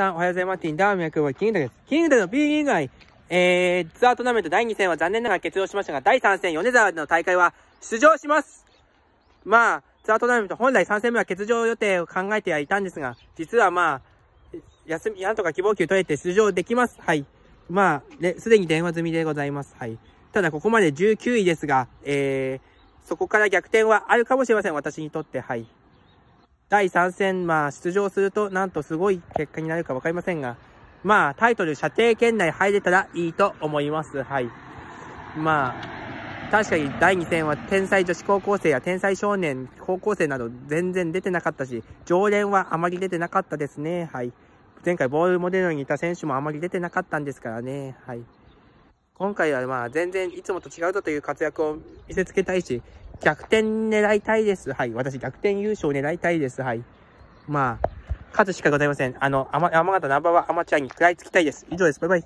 さん、おはようございます。ティンダーミャクはキングダです。キングダの B 以外、えー、ツアートーナメント第2戦は残念ながら欠場しましたが、第3戦、米沢の大会は出場しますまあ、ツアートーナメント本来3戦目は欠場予定を考えてはいたんですが、実はまあ、休み、なんとか希望球取れて出場できます。はい。まあ、ね、すでに電話済みでございます。はい。ただ、ここまで19位ですが、えー、そこから逆転はあるかもしれません。私にとって、はい。第3戦、まあ、出場すると、なんとすごい結果になるか分かりませんが、まあ、タイトル射程圏内入れたらいいと思います。はい。まあ、確かに第2戦は天才女子高校生や天才少年、高校生など全然出てなかったし、常連はあまり出てなかったですね。はい。前回ボールモデルにいた選手もあまり出てなかったんですからね。はい。今回はまあ全然いつもと違うぞという活躍を見せつけたいし、逆転狙いたいです。はい。私、逆転優勝狙いたいです。はい。まあ、勝つしかございません。あの、山、山形ナンバーワンアマチュアに食らいつきたいです。以上です。バイバイ。